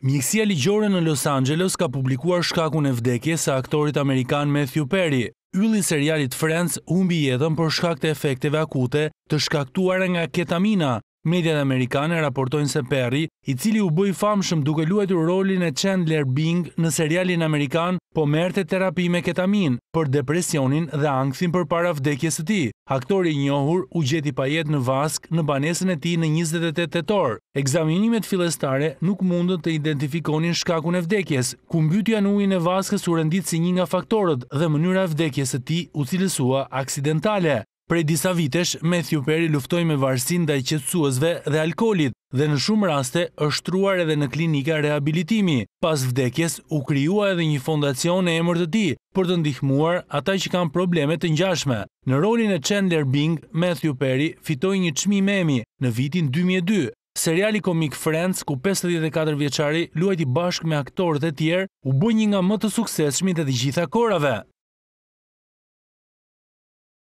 Mjekësia ligjore në Los Angeles ka publikuar shkakun e vdekje sa aktorit Amerikan Matthew Perry. Ylli serialit Friends humbi jetën për shkak të efekteve akute të shkaktuara nga ketamina, Mediat amerikane raportojnë se Perry, i cili u bëj famshëm duke u rolin e Chandler Bing në serialin amerikan, po merte terapi me ketamin për depresionin dhe angthin për para vdekjes të ti. Aktori njohur u gjeti pajet në vask në banesën e ti në 28 tëtor. Eksaminimet filestare nuk mundën të identifikonin shkakun e vdekjes, ku mbytja në ujnë e vaskës u rëndit si një nga faktorët dhe mënyra vdekjes të ti u cilësua aksidentale. Prej disa vitesh, Matthew Perry luftoj me varsin dhe i qetsuazve dhe alkolit dhe në shumë raste është truar edhe në klinika rehabilitimi. Pas vdekjes, u kryua edhe një fondacion e emër të ti për të ndihmuar ata që kam problemet të njashme. Në rolin e Chandler Bing, Matthew Perry fitoj një qmi emi në vitin 2002. Seriali komik Friends, ku 54 vjeqari luajti bashk me aktorët e tjerë, u bëj një nga më të sukseshmi të të gjitha korave.